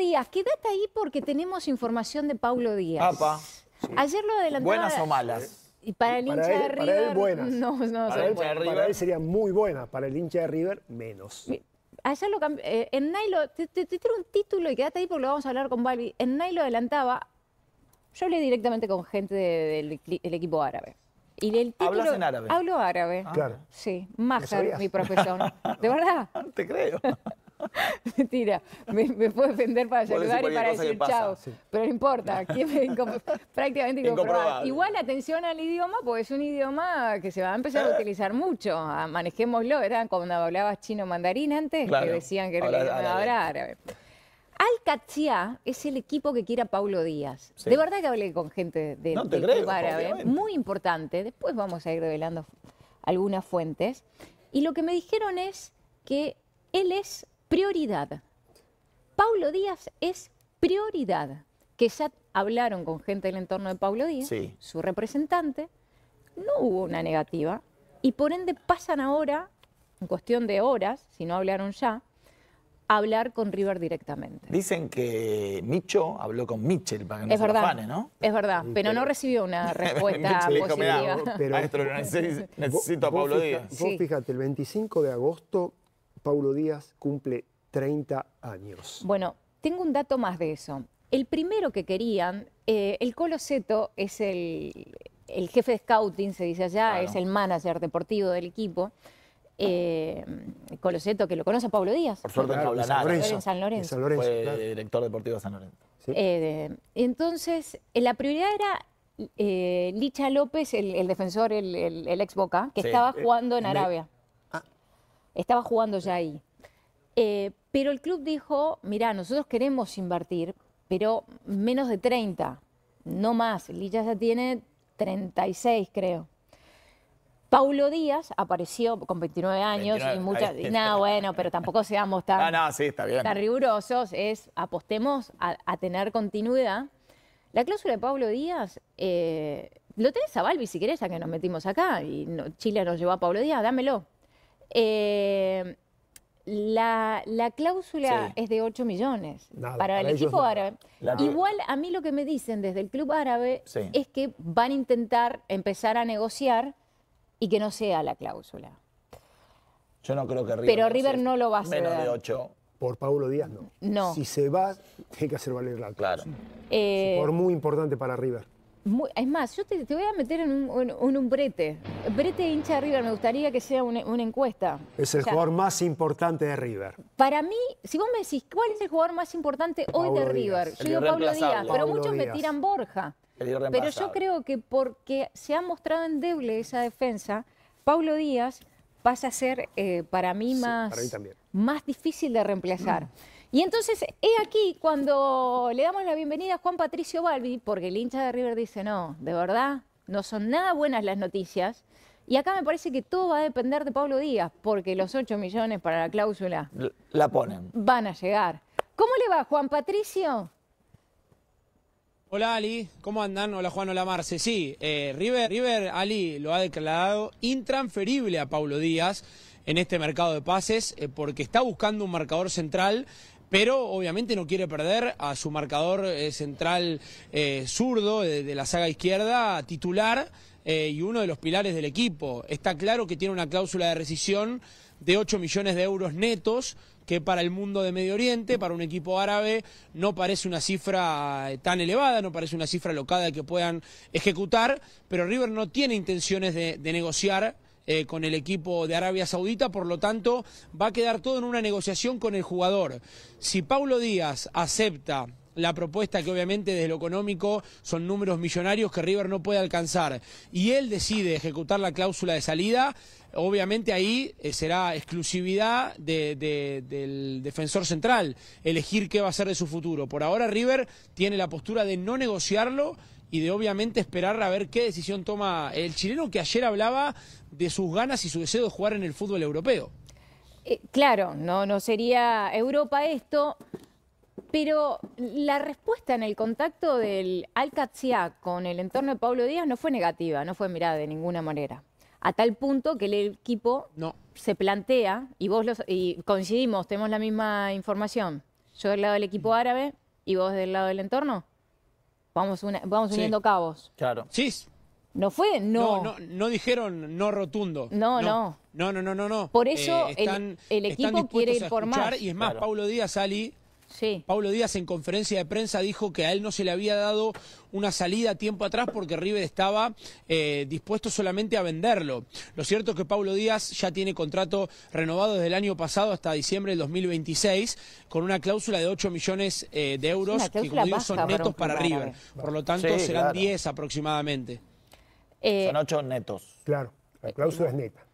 Díaz, quédate ahí porque tenemos información de Paulo Díaz. Papá. Ayer lo adelantaba... Buenas o malas. Y para el hincha de River. Para él buenas. No, no, para, él, para, serían muy buena Para el hincha de River, menos. Ayer lo eh, en Nailo, te, te, un título y quédate ahí porque lo vamos a hablar con Balbi. En Nailo adelantaba. Yo hablé directamente con gente del equipo árabe. Y del título, ¿Hablas en árabe? Hablo árabe. Ah. claro. Sí, máster mi profesión. ¿De verdad? te creo. Mentira, me, me, puedo defender para saludar y para decir chao. Pero no importa, prácticamente incomprobable. Igual atención al idioma, porque es un idioma que se va a empezar a eh. utilizar mucho. manejémoslo, ¿verdad? Cuando hablabas chino mandarín antes, que decían que era el idioma árabe. Al es el equipo que quiera Paulo Díaz. De verdad que hablé con gente de, árabe, muy importante. Después vamos a ir revelando algunas fuentes. Y lo que me dijeron es que él es Prioridad. Paulo Díaz es prioridad, que ya hablaron con gente del entorno de Paulo Díaz, su representante, no hubo una negativa y por ende pasan ahora, en cuestión de horas, si no hablaron ya, a hablar con River directamente. Dicen que Micho habló con Mitchell para que no es verdad, ¿no? Es verdad, pero, no recibió una respuesta positiva. pero, a Pablo Díaz. Vos fíjate, el 25 de agosto Paulo Díaz cumple 30 años. Bueno, tengo un dato más de eso. El primero que querían, eh, el Coloseto, es el, jefe de scouting, se dice allá, es el manager deportivo del equipo. Eh, Coloseto, que lo conoce a Pablo Díaz. Por suerte, en, San Lorenzo. en San Lorenzo. Fue director deportivo de San Lorenzo. Eh, entonces, la prioridad era Licha López, el, defensor, el, ex Boca, que estaba jugando en Arabia estaba jugando ya ahí. Eh, pero el club dijo, mira, nosotros queremos invertir, pero menos de 30, no más. Lilla ya tiene 36, creo. Paulo Díaz apareció con 29 años y muchas... no, bueno, pero tampoco seamos tan, rigurosos. Es apostemos a, tener continuidad. La cláusula de Pablo Díaz, eh, lo tenés a Balbi si querés, ya que nos metimos acá. Y Chile nos llevó a Pablo Díaz, dámelo. Eh, la, cláusula es de 8 millones para, el equipo árabe. Igual a mí lo que me dicen desde el club árabe es que van a intentar empezar a negociar y que no sea la cláusula. Yo no creo que River. Pero River no lo va a hacer. Menos de 8. Por Paulo Díaz no. No. Si se va, hay que hacer valer la cláusula. Claro. Eh, por muy importante para River es más, yo te, voy a meter en un, brete, brete. Brete hincha de River, me gustaría que sea una, encuesta. Es el jugador más importante de River. Para mí, si vos me decís, ¿cuál es el jugador más importante hoy de River? Yo digo Pablo Díaz, pero muchos me tiran Borja. Pero yo creo que porque se ha mostrado endeble esa defensa, Pablo Díaz pasa a ser eh, para mí más, más difícil de reemplazar. Y entonces he aquí cuando le damos la bienvenida a Juan Patricio Balbi, porque el hincha de River dice, no, de verdad, no son nada buenas las noticias. Y acá me parece que todo va a depender de Pablo Díaz, porque los 8 millones para la cláusula... La ponen. Van a llegar. ¿Cómo le va, Juan Patricio? Hola Ali, ¿cómo andan? Hola Juan, hola Marce. Sí, eh, River, River Ali lo ha declarado intransferible a Pablo Díaz en este mercado de pases eh, porque está buscando un marcador central pero obviamente no quiere perder a su marcador eh, central eh, zurdo eh, de, la saga izquierda titular y uno de los pilares del equipo. Está claro que tiene una cláusula de rescisión de 8 millones de euros netos, que para el mundo de Medio Oriente, para un equipo árabe, no parece una cifra tan elevada, no parece una cifra locada que puedan ejecutar, pero River no tiene intenciones de negociar eh, con el equipo de Arabia Saudita, por lo tanto va a quedar todo en una negociación con el jugador. Si Paulo Díaz acepta la propuesta que obviamente desde lo económico son números millonarios que River no puede alcanzar y él decide ejecutar la cláusula de salida, obviamente ahí eh, será exclusividad del defensor central elegir qué va a ser de su futuro. Por ahora River tiene la postura de no negociarlo y de obviamente esperar a ver qué decisión toma el chileno que ayer hablaba de sus ganas y su deseo de jugar en el fútbol europeo. Eh, claro, no, no sería Europa esto, pero la respuesta en el contacto del Alcatzia con el entorno de Pablo Díaz no fue negativa, no fue mirada de ninguna manera. A tal punto que el equipo se plantea, y vos los, y coincidimos, tenemos la misma información. Yo del lado del equipo árabe y vos del lado del entorno. Vamos, vamos uniendo cabos. Claro. Sí. No fue, no. No, no, dijeron no rotundo. No, no. No, no, no, no. Por eso eh, el, equipo quiere informar Y es más, Paulo Díaz, Ali, Sí. Pablo Díaz en conferencia de prensa dijo que a él no se le había dado una salida tiempo atrás porque River estaba eh, dispuesto solamente a venderlo. Lo cierto es que Pablo Díaz ya tiene contrato renovado desde el año pasado hasta diciembre del 2026 con una cláusula de 8 millones eh, de euros que son netos para, River. Por lo tanto serán 10 aproximadamente. Eh, son 8 netos. Claro, la cláusula es neta.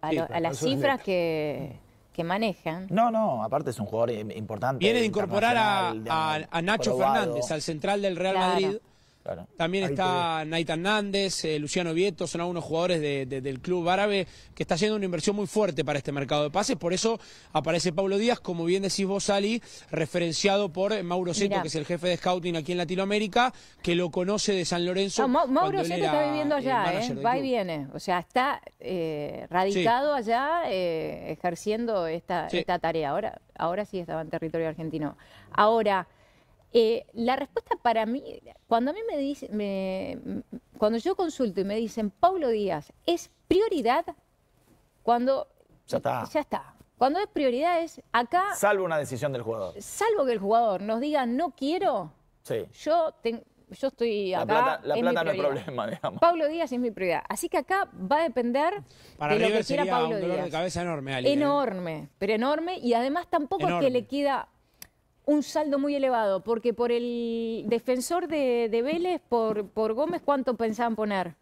A, las cifras que que manejan. No, no, aparte es un jugador importante. Viene de incorporar a, Nacho Fernández, al central del Real Madrid también está Naita Nández, eh, Luciano Vieto, son algunos jugadores del club árabe que está haciendo una inversión muy fuerte para este mercado de pases. Por eso aparece Pablo Díaz, como bien decís vos, Ali, referenciado por Mauro Seto, que es el jefe de scouting aquí en Latinoamérica, que lo conoce de San Lorenzo. Mauro Seto está viviendo allá, ¿eh? va y viene. O sea, está eh, radicado allá ejerciendo esta, esta tarea. Ahora, ahora sí estaba en territorio argentino. Ahora. Eh, la respuesta para mí, cuando a mí me cuando yo consulto y me dicen, Pablo Díaz, ¿es prioridad? Cuando... Ya está. Ya está. Cuando es prioridad es acá... Salvo una decisión del jugador. Salvo que el jugador nos diga, no quiero, sí. yo, yo estoy acá. La plata, no es problema, digamos. Pablo Díaz es mi prioridad. Así que acá va a depender Para de River lo Pablo un dolor de cabeza enorme, ¿eh? Enorme, pero enorme. Y además tampoco es que le queda un saldo muy elevado, porque por el defensor de, Vélez, por, por Gómez, ¿cuánto pensaban poner?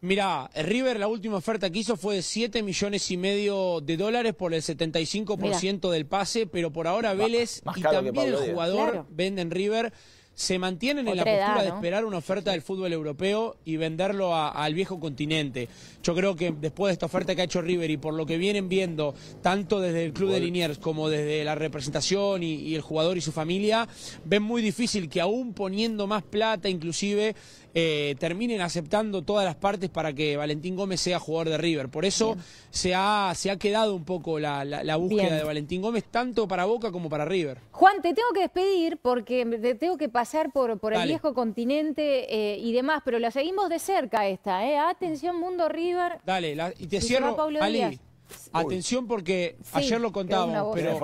Mirá, River la última oferta que hizo fue de 7 millones y medio de dólares por el 75% del pase, pero por ahora Vélez y también el jugador venden River se mantienen en la postura de esperar una oferta del fútbol europeo y venderlo al viejo continente. Yo creo que después de esta oferta que ha hecho River y por lo que vienen viendo, tanto desde el club de Liniers como desde la representación y, y el jugador y su familia, ven muy difícil que aún poniendo más plata inclusive eh, terminen aceptando todas las partes para que Valentín Gómez sea jugador de River. Por eso se ha, se ha, quedado un poco la, búsqueda de Valentín Gómez, tanto para Boca como para River. Juan, te tengo que despedir porque te tengo que pasar por, por el viejo continente eh, y demás, pero la seguimos de cerca esta. Eh. Atención, Mundo River. Dale, y te cierro, Atención porque ayer lo contábamos, pero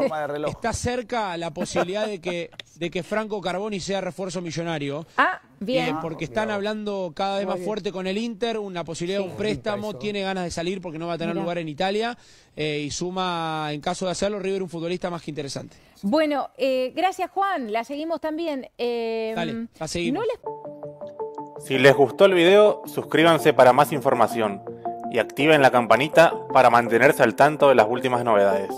está cerca la posibilidad de que, de que Franco Carboni sea refuerzo millonario. Ah, bien. Eh, porque ah, están hablando cada vez más fuerte con el Inter, una posibilidad de un préstamo, tiene ganas de salir porque no va a tener lugar en Italia eh, y suma, en caso de hacerlo, River un futbolista más que interesante. Bueno, eh, gracias Juan, la seguimos también. Dale, la seguimos. Si les gustó el video, suscríbanse para más información y activen la campanita para mantenerse al tanto de las últimas novedades.